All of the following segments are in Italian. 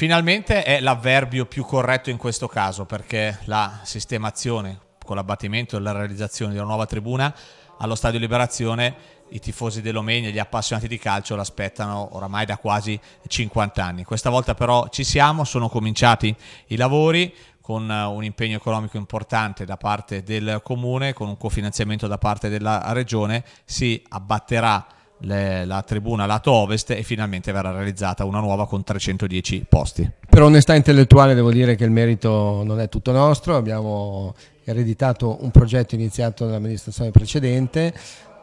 Finalmente è l'avverbio più corretto in questo caso perché la sistemazione con l'abbattimento e la realizzazione di una nuova tribuna allo Stadio Liberazione i tifosi dell'Omegna e gli appassionati di calcio l'aspettano oramai da quasi 50 anni. Questa volta però ci siamo, sono cominciati i lavori con eh, un impegno economico importante da parte del comune, con un cofinanziamento da parte della regione, si abbatterà le, la tribuna lato ovest e finalmente verrà realizzata una nuova con 310 posti. Per onestà intellettuale devo dire che il merito non è tutto nostro, abbiamo ereditato un progetto iniziato dall'amministrazione precedente,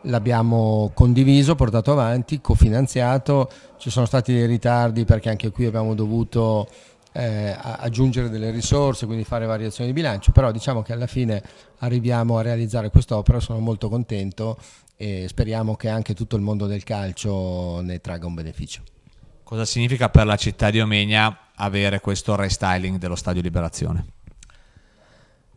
l'abbiamo condiviso, portato avanti, cofinanziato, ci sono stati dei ritardi perché anche qui abbiamo dovuto eh, aggiungere delle risorse, quindi fare variazioni di bilancio, però diciamo che alla fine arriviamo a realizzare quest'opera, sono molto contento e speriamo che anche tutto il mondo del calcio ne tragga un beneficio. Cosa significa per la città di Omegna avere questo restyling dello Stadio Liberazione?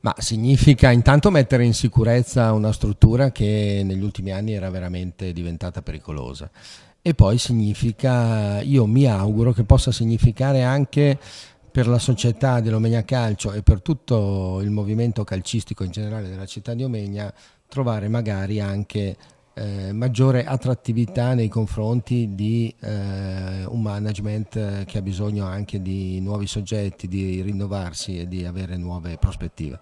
Ma significa intanto mettere in sicurezza una struttura che negli ultimi anni era veramente diventata pericolosa e poi significa, io mi auguro che possa significare anche per la società dell'Omegna Calcio e per tutto il movimento calcistico in generale della città di Omegna trovare magari anche eh, maggiore attrattività nei confronti di eh, un management che ha bisogno anche di nuovi soggetti, di rinnovarsi e di avere nuove prospettive.